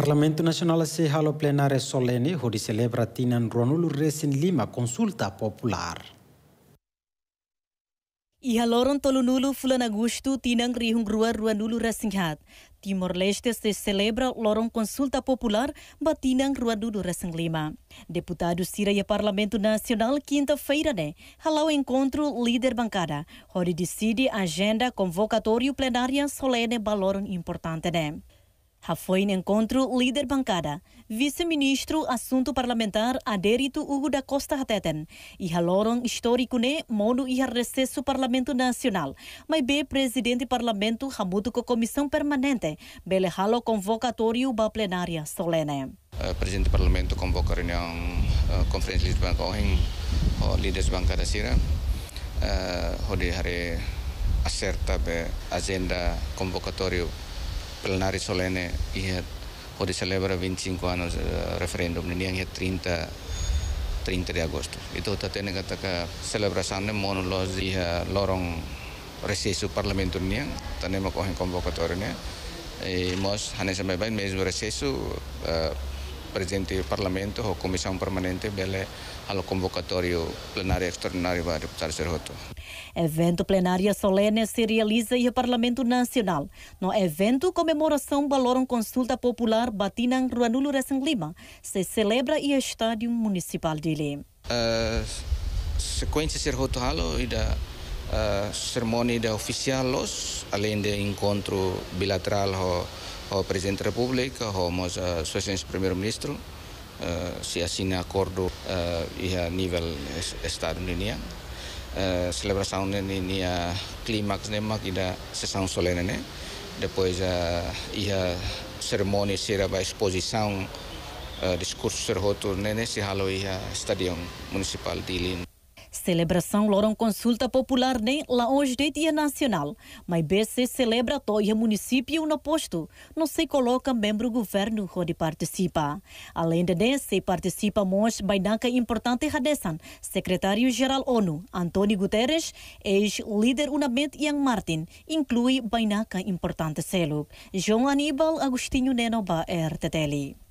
Parlamento Nacional se hală plenare solene, hori celebra tine în ronul Lima, consulta popular. Iha loron tolunulu fulan agosto tinang rihung rua ruanulu hat Timor-Leste se celebra loron consulta popular batinang ruanulu rasing lima. Deputado Siraia Parlamento Nacional quinta-feira né, halau encontro líder bancada, onde decide agenda convocatório plenária solene baloron importante né. Foi no encontro líder bancada, vice-ministro assunto parlamentar adérito Hugo da Costa Hateten, e haloron histórico ne né? mono e recesso parlamento nacional, mas be presidente parlamento hamuto com comissão permanente, bele halo convocatório ba plenária solene. Uh, presidente parlamento convoca reunião uh, conferência de banca ohen, o líderes bancada sira, uh, a hare acerta be agenda convocatório plenarii solene ihet o de celebra 25 anos uh, referendum ini yang ihet 30 30 de agosto itu e tatene kata ka celebrasanne monoloz iha uh, lorong recesso parlamento ni ang tanema ko hen convocatoria ni e mos hane sampai bain mesmo recesso presidente do Parlamento ou comissão permanente bele ao convocatório plenário extraordinário para deputado Serroto. Evento plenária solene se realiza em Parlamento Nacional. No evento, comemoração valoram consulta popular batina em Ruanulo Lima. Se celebra em estádio municipal de Lima. Uh, eh, sequência Serroto Halo e da uh, oficial, além de encontro bilateral ho, ao Presidente da República, ao eh, Sua Primeiro-Ministro, eh, se assina acordo eh, a nível estadunidense. Uh, celebração ini uh, clímax ne mak ida sessão solene né depois a ia cerimônia será a exposição uh, discurso serroto né nesse halo ia estádio municipal de Lima Celebração loram consulta popular nem lá hoje de dia nacional. Mas BC celebra toia município no posto. Não se coloca membro governo onde participa. Além de desse, participa mons bainanca importante Hadesan, secretário-geral ONU, Antônio Guterres, ex-líder Unament Ian Martin, inclui bainanca importante selo. João Aníbal Agostinho Nenoba, RTTL.